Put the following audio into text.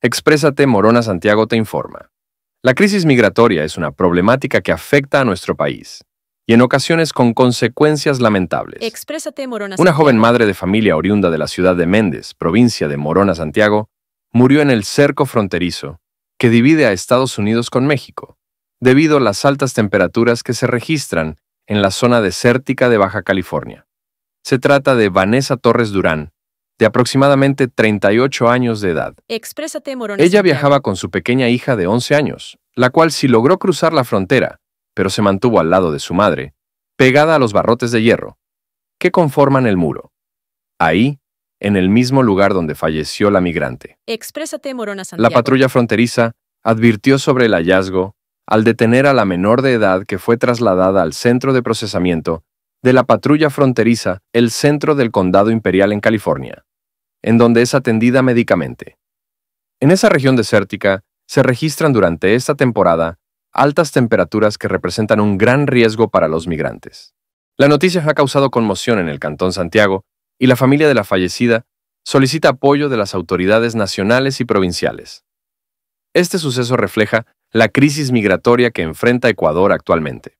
Exprésate Morona Santiago te informa. La crisis migratoria es una problemática que afecta a nuestro país y en ocasiones con consecuencias lamentables. Exprésate Morona Santiago. Una joven madre de familia oriunda de la ciudad de Méndez, provincia de Morona Santiago, murió en el cerco fronterizo que divide a Estados Unidos con México, debido a las altas temperaturas que se registran en la zona desértica de Baja California. Se trata de Vanessa Torres Durán, de aproximadamente 38 años de edad. Ella viajaba con su pequeña hija de 11 años, la cual sí logró cruzar la frontera, pero se mantuvo al lado de su madre, pegada a los barrotes de hierro, que conforman el muro. Ahí, en el mismo lugar donde falleció la migrante. La patrulla fronteriza advirtió sobre el hallazgo al detener a la menor de edad que fue trasladada al centro de procesamiento de la patrulla fronteriza, el centro del condado imperial en California en donde es atendida médicamente. En esa región desértica se registran durante esta temporada altas temperaturas que representan un gran riesgo para los migrantes. La noticia ha causado conmoción en el Cantón Santiago y la familia de la fallecida solicita apoyo de las autoridades nacionales y provinciales. Este suceso refleja la crisis migratoria que enfrenta Ecuador actualmente.